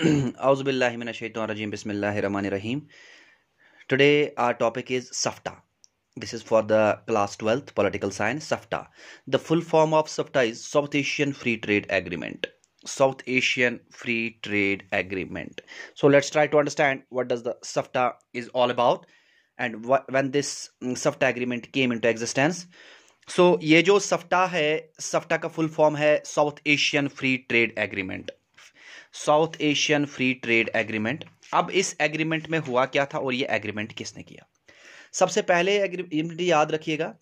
Auzubillahiminashaitanirajim. Today our topic is SAFTA. This is for the class 12th political science SAFTA. The full form of SAFTA is South Asian Free Trade Agreement. South Asian Free Trade Agreement. So let's try to understand what does the SAFTA is all about and what, when this mm, SAFTA agreement came into existence. so, ye jo SAFTA hai, SAFTA ka full form hai South Asian Free Trade Agreement. South Asian Free Trade Agreement अब इस agreement में हुआ क्या था और ये agreement किसने किया सबसे पहले एग्रीमेंट याद रखिएगा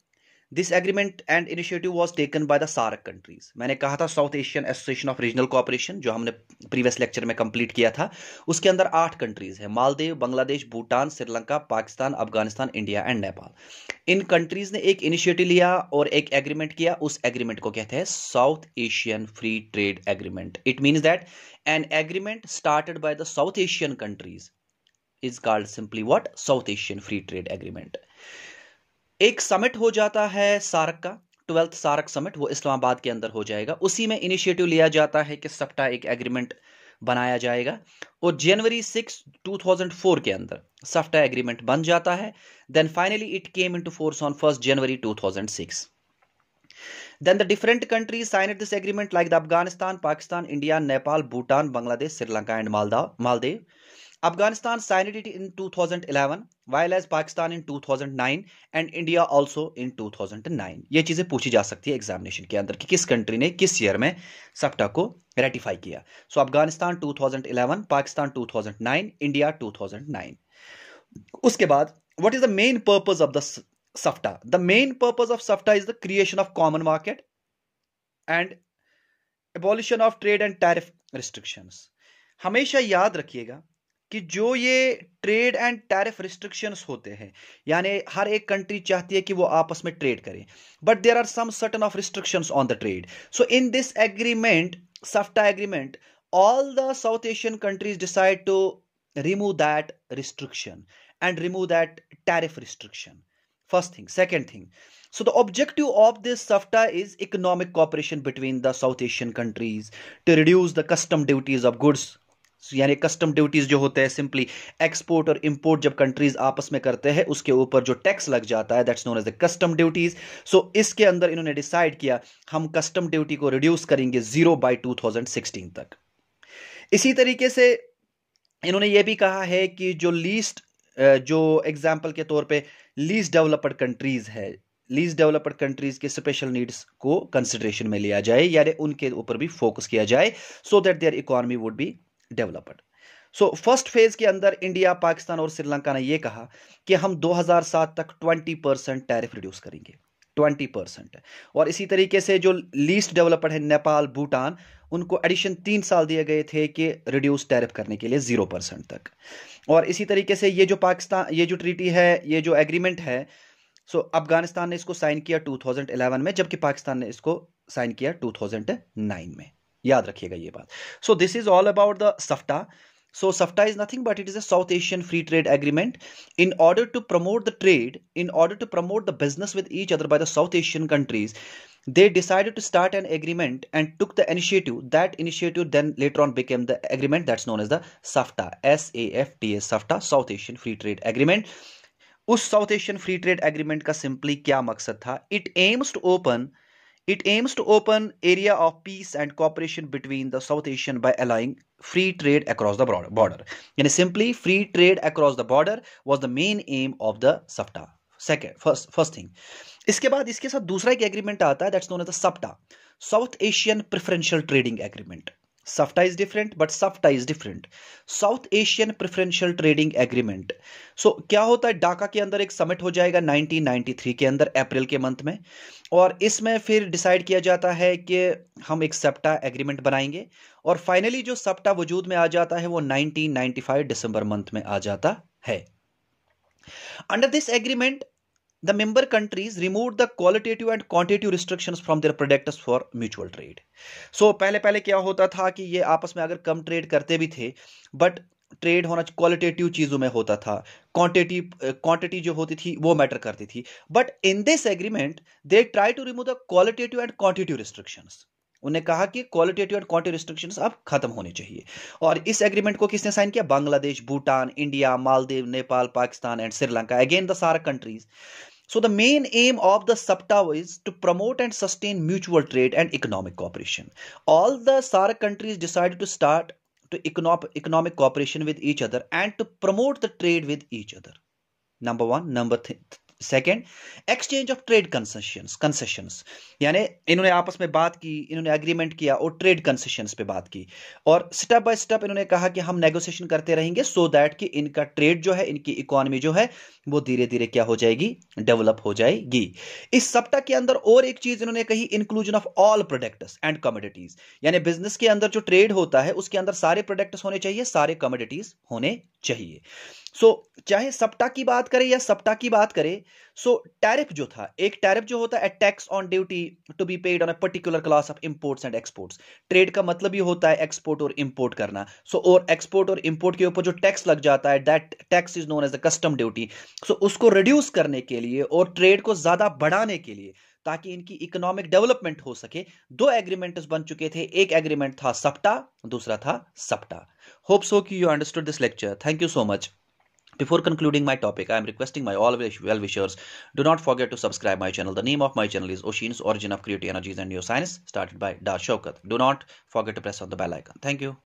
this agreement and initiative was taken by the SAARC countries मैंने कहा था South Asian Association of Regional Cooperation जो हमने प्रीवियस लेक्चर में कंप्लीट किया था उसके अंदर आठ कंट्रीज है मालदेव बांग्लादेश भूटान श्रीलंका पाकिस्तान अफगानिस्तान इंडिया एंड नेपाल इन कंट्रीज ने एक इनिशिएटिव लिया और एक एग्रीमेंट किया उस एग्रीमेंट को कहते हैं South Asian Free Trade Agreement it means that an agreement started by the South Asian countries is called simply what South Asian Free Trade Agreement एक समिट हो जाता है सारक का ट्वेल्थ सारक समिट वो इस्लामाबाद के अंदर हो जाएगा उसी में इनिशिएटिव लिया जाता है कि सप्टा एक एग्रीमेंट बनाया जाएगा और जनवरी सिक्स 2004 के अंदर सफ्टा एग्रीमेंट बन जाता है then finally it came in to force on first January 2006 then the different countries signed this agreement like the afghanistan pakistan india nepal bhutan bangladesh sri lanka and maldives Afghanistan in thousand eleven signed as Pakistan in two thousand nine and India also in two thousand nine ये चीज़ें पूछी जा सकती है examination के अंदर कि किस कंट्री ने किस ईयर में सप्टा को रेटिफाई किया so so, Afghanistan 2011 Pakistan two thousand nine India two thousand nine उसके बाद what is the main purpose of the SAFTA the main purpose of SAFTA is the creation of common market and abolition of trade and tariff restriction हमेशा याद रखिएगा कि जो ये trade and tariff restrictions होते हैं यानी हर एक कंट्री चाहती है कि वो आपस में ट्रेड करें but there are some certain of restrictions on the trade so in this agreement SAFTA agreement all the South Asian countries decide to remove that restriction and remove that tariff restriction first thing second thing so the objective of this SAFTA is economic cooperation between the South Asian countries to reduce the custom duties of goods यानी custom duties जो होते हैं simply export और import जब countries आपस में करते हैं उसके ऊपर जो टैक्स लग जाता है that's known as the custom duties so इसके अंदर इन्होंने डिसाइड किया हम कस्टम ड्यूटी को रिड्यूस करेंगे जीरो बाय टू तक इसी तरीके से इन्होंने यह भी कहा है कि जो लीस्ट जो एग्जाम्पल के तौर पे लीस्ट डेवलप्ड कंट्रीज है लीज डेवलप्ड कंट्रीज के स्पेशल नीड्स को कंसिडरेशन में लिया जाए यानी उनके ऊपर भी फोकस किया जाए so that their economy would be developed so first phase के अंदर इंडिया पाकिस्तान और श्रीलंका ने यह कहा कि हम 2007 तक 20 परसेंट टैरिफ रिड्यूस करेंगे 20 परसेंट और इसी तरीके से जो लीस्ट डेवलप्ड है नेपाल भूटान उनको एडिशन तीन साल दिए गए थे कि रिड्यूस टैरिफ करने के लिए जीरो परसेंट तक और इसी तरीके से ये जो पाकिस्तान ये जो ट्रीटी है ये जो एग्रीमेंट है सो अफगानिस्तान ने इसको साइन किया 2011 में जबकि पाकिस्तान ने इसको साइन किया 2009 में याद रखिएगा ये बात so this is all about the SAFTA so SAFTA is nothing but it is a South Asian Free Trade Agreement in order to promote the trade in order to promote the business with each other by the South Asian countries they decided to start an agreement and took the initiative that initiative then later on became the agreement that's known as the SAFTA S A F T S SAFTA South Asian Free Trade Agreement उस South Asian Free Trade Agreement का simply क्या मकसद था it aims to open It aims to open area of peace and cooperation between the South Asian by allowing free trade across the border. And simply, free trade across the border was the main aim of the SAFTA. Second, first, first thing. इसके बाद इसके साथ दूसरा एक agreement आता है that's known as the SAPTA South Asian Preferential Trading Agreement SAFTA is different, but SAFTA is different. South Asian Preferential Trading Agreement. So क्या होता है डाका के अंदर एक समिट हो जाएगा 1993 के अंदर अप्रैल के मंथ में और इसमें फिर डिसाइड किया जाता है कि हम एक सप्टा एग्रीमेंट बनाएंगे और फाइनली जो सप्टा वजूद में आ जाता है वो 1995 दिसंबर मंथ में आ जाता है under this agreement the member countries removed the qualitative and quantitative restrictions from their products for mutual trade. So pehle pehle kya hota tha ki ye aapas mein agar kam trade karte bhi the but trade होना qualitative चीज़ों में होता था quantity quantity जो होती थी वो matter करती थी but in this agreement they try to remove the qualitative and quantitative restrictions उन्हें कहा कि क्वालिटेटिव एंड क्वान्टिटी रिस्ट्रिक्शन अब खत्म होने चाहिए और इस एग्रीमेंट को किसने साइन किया Bangladesh Bhutan India Maldives Nepal Pakistan and Sri Lanka again the SAARC countries so the main aim of the SAPTA is to promote and sustain mutual trade and economic cooperation all the SAARC countries decide to start to economic cooperation with each other and to promote the trade with each other number one number second exchange of trade concessions concessions यानी इन्होंने आपस में बात की इन्होंने agreement किया और trade concessions पे बात की और स्टेप बाय स्टेप इन्होंने कहा कि हम नेगोशिएशन करते रहेंगे सो so दैट कि इनका ट्रेड जो है इनकी इकोनॉमी जो है वो धीरे धीरे क्या हो जाएगी डेवलप हो जाएगी इस सप्ताह के अंदर और एक चीज इन्होंने कही inclusion of all products and commodities यानी बिजनेस के अंदर जो ट्रेड होता है उसके अंदर सारे प्रोडक्ट्स होने चाहिए सारे कमोडिटीज होने चाहिए सो so, चाहे सप्टा की बात करें या सप्टा की बात करें सो so, टैरिफ जो था एक टैरिफ जो होता है tax on duty to be paid on a particular class of imports and exports trade का मतलब ही होता है एक्सपोर्ट और इंपोर्ट करना सो so, और एक्सपोर्ट और इंपोर्ट के ऊपर जो टैक्स लग जाता है that tax is known as a custom duty so उसको रिड्यूस करने के लिए और ट्रेड को ज़्यादा बढ़ाने के लिए ताकि इनकी इकोनॉमिक डेवलपमेंट हो सके दो एग्रीमेंट बन चुके थे एक एग्रीमेंट था सप्टा दूसरा था सप्टा होप्स हो कि you understood this lecture thank you so much Before concluding my topic, I am requesting my all well-wishers, do not forget to subscribe my channel. The name of my channel is Oshin's Origin of Creative Energies and Neuroscience, started by Da Do not forget to press on the bell icon. Thank you.